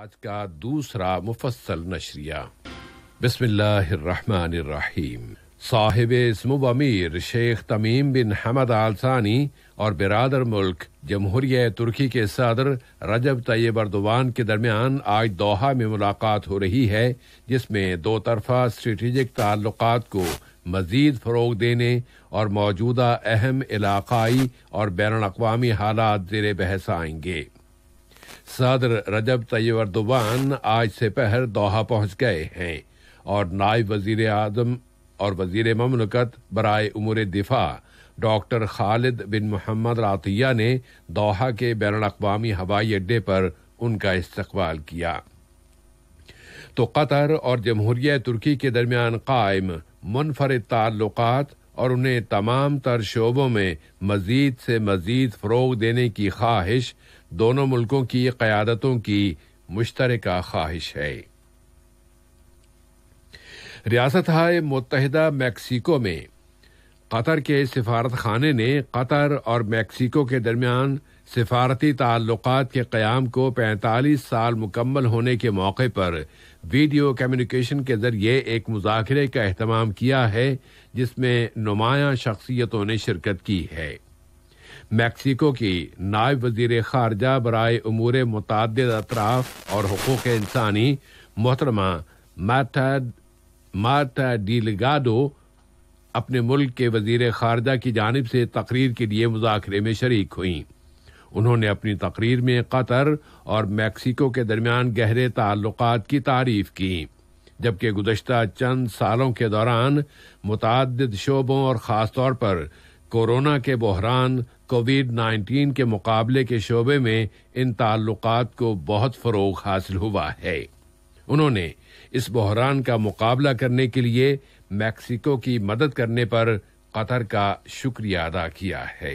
आज का दूसरा मुफसल नशरिया बिस्मिल्लाहिर्रहमानिर्रहीम साहिब इसम अमीर शेख तमीम बिन हमद सानी और बिरादर मुल्क जमहूरिय तुर्की के सदर रजब तैयब अर्दवान के दरमियान आज दोहा में मुलाकात हो रही है जिसमें दो तरफा स्ट्रेटिक ताल्लुक को मजीद फ़रोग देने और मौजूदा अहम इलाकाई और बैन अवी हालात जेर बहस आएंगे सदर रजब तैयब अर्दवान आज से पहर दोहा पहुंच गए हैं और नायब वजीर आजम और वजीर ममलकत बरए उमूर दिफा डॉक्टर खालिद बिन मोहम्मद रातिया ने दोहा के बैन अवी हवाई अड्डे पर उनका इस्तकबाल किया तो कतर और जमहूरिया तुर्की के दरमियान कायम मुनफरद ताल्लुक और उन्हें तमाम तर शोबों में मजीद से मजीद फ़रोग देने की ख्वाहिश दोनों मुल्कों की क्यादतों की मुश्तर ख्वाहिश है रियासत मुतहदा मैक्सिको में कतर के सिफारत खाने ने कतर और मैक्सिको के दरमियान सिफारती ताल्लुक के क़्याम को 45 साल मुकम्मल होने के मौके पर वीडियो कम्युनिकेशन के ज़रिए एक मुजाकरे का अहतमाम किया है जिसमें नुमाया शख्सियतों ने शिरकत की है मैक्सिको की नायब वजीर खारजा बरए अमूर मुतद अतराफ और हकूक़ इंसानी मोहतरमा माता डीलगाडो अपने मुल्क के वजीर खारजा की जानब से तकरीर के लिए मुजाकरे में शरीक हुई उन्होंने अपनी तकरीर में कतर और मैक्सिको के दरमियान गहरे ताल्लुक की तारीफ की जबकि गुजशत चंद सालों के दौरान मुतद शोबों और खासतौर पर कोरोना के बहरान कोविड 19 के मुकाबले के शोबे में इन ताल्लुकात को बहुत फरोग हासिल हुआ है उन्होंने इस बहरान का मुकाबला करने के लिए मैक्सिको की मदद करने पर कतर का शुक्रिया अदा किया है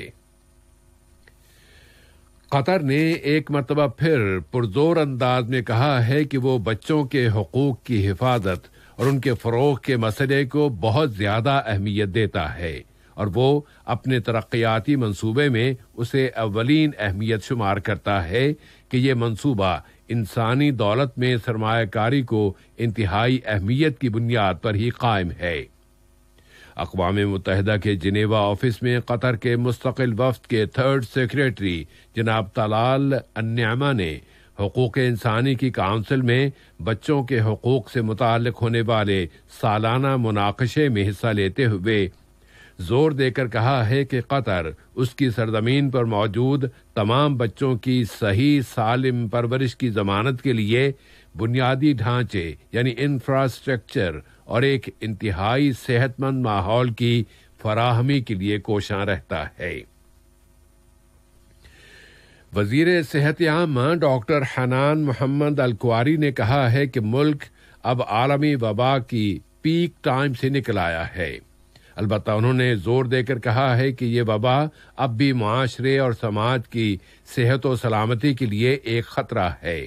कतर ने एक मरतबा फिर पुरजोर अंदाज में कहा है कि वो बच्चों के हकूक की हिफाजत और उनके फरोग के मसले को बहुत ज्यादा अहमियत देता है और वो अपने तरक्याती मंसूबे में उसे अवलिन अहमियत शुमार करता है कि ये मंसूबा इंसानी दौलत में सरमाकारी को इंतहाई अहमियत की बुनियाद पर ही कायम है अकवा मुतहदा के जिनेवा ऑफिस में कतर के मुस्तकिल वफद के थर्ड सेक्रेटरी जनाब तलाल अन्यामा ने हकूक इंसानी की काउंसिल में बच्चों के हकूक से मुतल होने वाले सालाना मुनाकशे में हिस्सा लेते हुए जोर देकर कहा है कि कतर उसकी सरजमीन पर मौजूद तमाम बच्चों की सही सालिम परवरिश की जमानत के लिए बुनियादी ढांचे यानी इंफ्रास्ट्रक्चर और एक इंतहाई सेहतमंद माहौल की फराहमी के लिए कोशां रहता है वजीर सेहत आम डॉक्टर हनान मोहम्मद अलकुआरी ने कहा है कि मुल्क अब आलमी वबा की पीक टाइम से निकल आया है अलबत् उन्होंने जोर देकर कहा है कि ये वबा अब भी माशरे और समाज की सेहत और सलामती के लिए एक खतरा है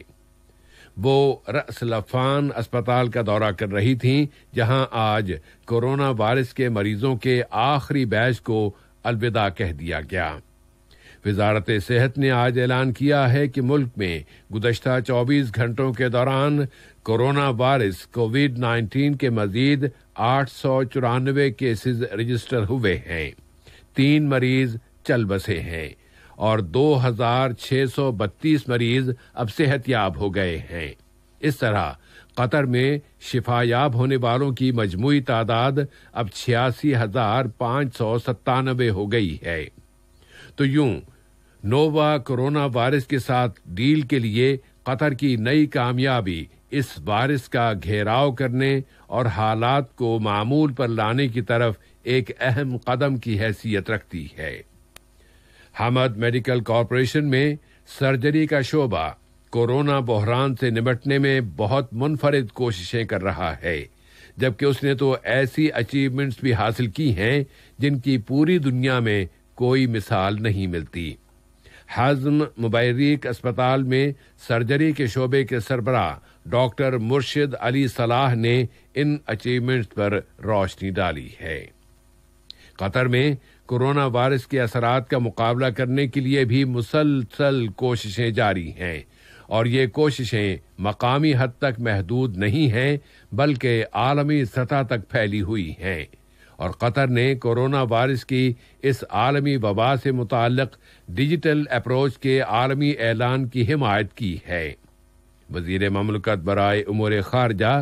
वो रसलफान अस्पताल का दौरा कर रही थीं जहां आज कोरोना वायरस के मरीजों के आखिरी बैच को अलविदा कह दिया गया वजारत सेहत ने आज ऐलान किया है कि मुल्क में गुजशत 24 घंटों के दौरान कोरोना वायरस कोविड 19 के मजीद आठ सौ चौरानवे केसेज रजिस्टर हुए हैं तीन मरीज चल बसे हैं और दो हजार छह सौ बत्तीस मरीज अब सेहतियाब हो गए हैं इस तरह कतर में शिफायाब होने वालों की मजमू तादाद अब छियासी हजार पांच सौ सत्तानबे हो गई है तो यूं नोवा कोरोना वायरस के साथ डील के लिए कतर की नई कामयाबी इस बारिश का घेराव करने और हालात को मामूल पर लाने की तरफ एक अहम कदम की हैसियत रखती है हमद मेडिकल कॉरपोरेशन में सर्जरी का शोबा कोरोना बहरान से निपटने में बहुत मुनफरद कोशिशें कर रहा है जबकि उसने तो ऐसी अचीवमेंट्स भी हासिल की हैं जिनकी पूरी दुनिया में कोई मिसाल नहीं मिलती हजम मुबैरिक अस्पताल में सर्जरी के शोबे के सरबरा डॉक्टर मुर्शिद अली सलाह ने इन अचीवमेंट्स पर रोशनी डाली है कतर में कोरोना वायरस के असरात का मुकाबला करने के लिए भी मुसलसल कोशिशें जारी हैं और ये कोशिशें मकामी हद तक महदूद नहीं हैं बल्कि आलमी सतह तक फैली हुई हैं और कतर ने कोरोना वायरस की इस आलमी वबा से मुतल डिजिटल अप्रोच के आलमी ऐलान की हिमायत की है वजीर ममलकत बरए उमूर खारजा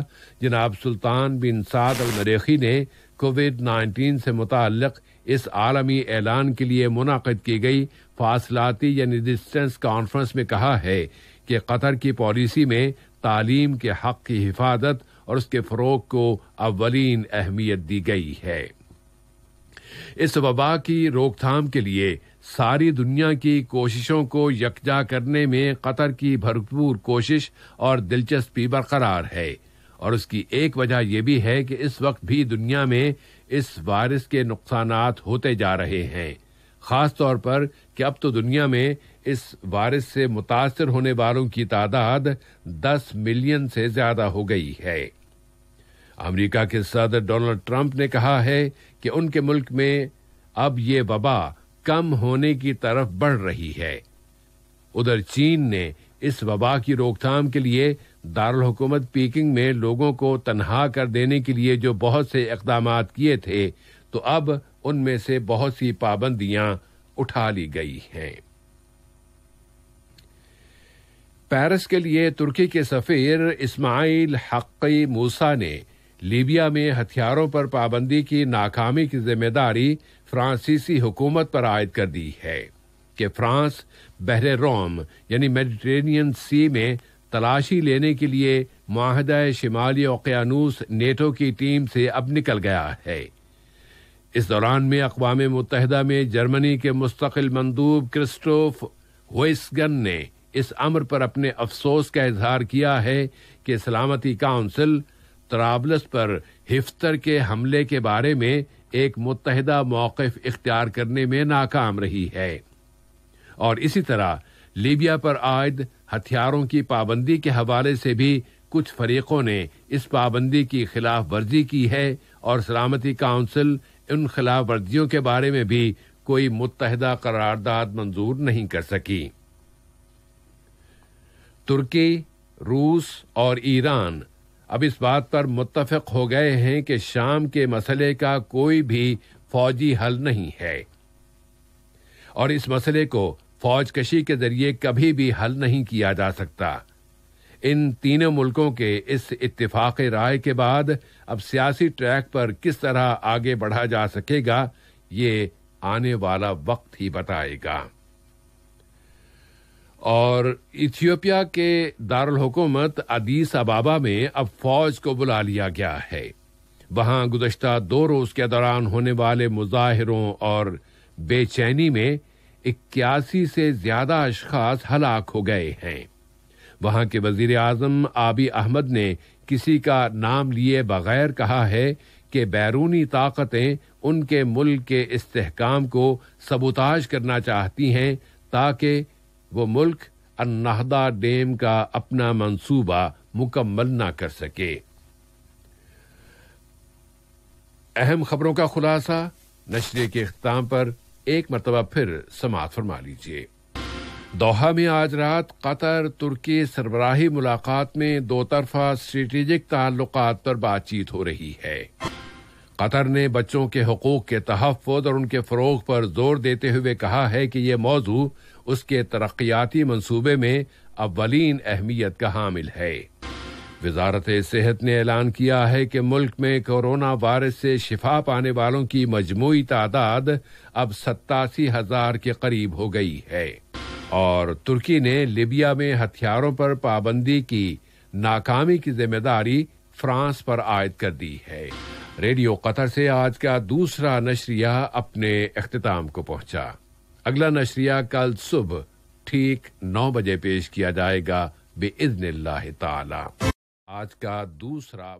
जनाब सुल्तान बिन साद अल नरेखी ने कोविड नाइन्टीन से मुतल इस आलमी ऐलान के लिए मुनद की गई फासलाती यानी डिस्टेंस कॉन्फ्रेंस में कहा है कि कतर की पॉलिसी में तालीम के हक की हिफाजत और उसके फ़रोग को अवलिन अहमियत दी गई है इस वबा की रोकथाम के लिए सारी दुनिया की कोशिशों को यकजा करने में कतर की भरपूर कोशिश और दिलचस्पी बरकरार है और उसकी एक वजह यह भी है कि इस वक्त भी दुनिया में इस वायरस के नुकसान होते जा रहे हैं खास तौर पर कि अब तो दुनिया में इस वायरस से मुतासर होने वालों की तादाद 10 मिलियन से ज्यादा हो गई है अमेरिका के सदर डोनाल्ड ट्रंप ने कहा है कि उनके मुल्क में अब ये वबा कम होने की तरफ बढ़ रही है उधर चीन ने इस वबा की रोकथाम के लिए दारुल हुकूमत पीकिंग में लोगों को तनहा कर देने के लिए जो बहुत से इकदाम किए थे तो अब उनमें से बहुत सी पाबंदियां उठा ली गई हैं पेरिस के लिए तुर्की के सफीर इस्माइल हक्की मूसा ने लीबिया में हथियारों पर पाबंदी की नाकामी की जिम्मेदारी फ्रांसीसी हुकूमत पर आयद कर दी है कि फ्रांस बहर रोम यानी मेडिटेरेनियन सी में तलाशी लेने के लिए माहदा शिमाली ओकियानूस नेटो की टीम से अब निकल गया है इस दौरान में अकवा मुतहदा में जर्मनी के मुस्तकिल मंदूब क्रिस्टोफ होइसगन ने इस अमर पर अपने अफसोस का इजहार किया है कि सलामती काउंसिल त्राबलस पर हिफ्तर के हमले के बारे में एक मुतहदा मौकफ इख्तियार करने में नाकाम रही है और इसी तरह लीबिया पर आयद हथियारों की पाबंदी के हवाले से भी कुछ फरीकों ने इस पाबंदी की खिलाफ वर्जी की है और सलामती काउंसिल इन खिलाफ वर्जियों के बारे में भी कोई मुतहदा करारदाद मंजूर नहीं कर सकी तुर्की रूस और ईरान अब इस बात पर मुतफक हो गए हैं कि शाम के मसले का कोई भी फौजी हल नहीं है और इस मसले को फौज कशी के जरिए कभी भी हल नहीं किया जा सकता इन तीनों मुल्कों के इस इत्तेफाक राय के बाद अब सियासी ट्रैक पर किस तरह आगे बढ़ा जा सकेगा ये आने वाला वक्त ही बताएगा और इथियोपिया के दारुल हुकूमत अदीस अबाबा में अब फौज को बुला लिया गया है वहां गुजशत दो रोज के दौरान होने वाले मुजाहिरों और बेचैनी में इक्यासी से ज्यादा अशखास हलाक हो गए हैं वहां के वजीर आजम आबी अहमद ने किसी का नाम लिए बगैर कहा है कि बैरूनी ताकतें उनके मुल्क के इस्तेहकाम को सबोताज करना चाहती हैं ताकि वो मुल्क अन्नाहदा डैम का अपना मंसूबा मुकम्मल ना कर सके अहम खबरों का खुलासा नशरे के अख्ताम पर एक मरतबा फिर समात फरमा लीजिए दोहा में आज रात कतर तुर्की सरबराही मुलाकात में दो तरफा स्ट्रेटेजिक ताल्लुक पर बातचीत हो रही है कतर ने बच्चों के हकूक के तहफ़ और उनके फ़रोग पर जोर देते हुए कहा है कि यह मौजू उसके तरक्याती मंसूबे में अवलिन अहमियत का हामिल है वजारत सेहत ने ऐलान किया है कि मुल्क में कोरोना वायरस से शिफा पाने वालों की मजमू तादाद अब सत्तासी हजार के करीब हो गई है और तुर्की ने लिबिया में हथियारों पर पाबंदी की नाकामी की जिम्मेदारी फ्रांस पर आयद कर दी है रेडियो कतर से आज का दूसरा नशरिया अपने अख्ताम को पहुंचा अगला नशरिया कल सुबह ठीक नौ बजे पेश किया जाएगा बेइजन ताला आज का दूसरा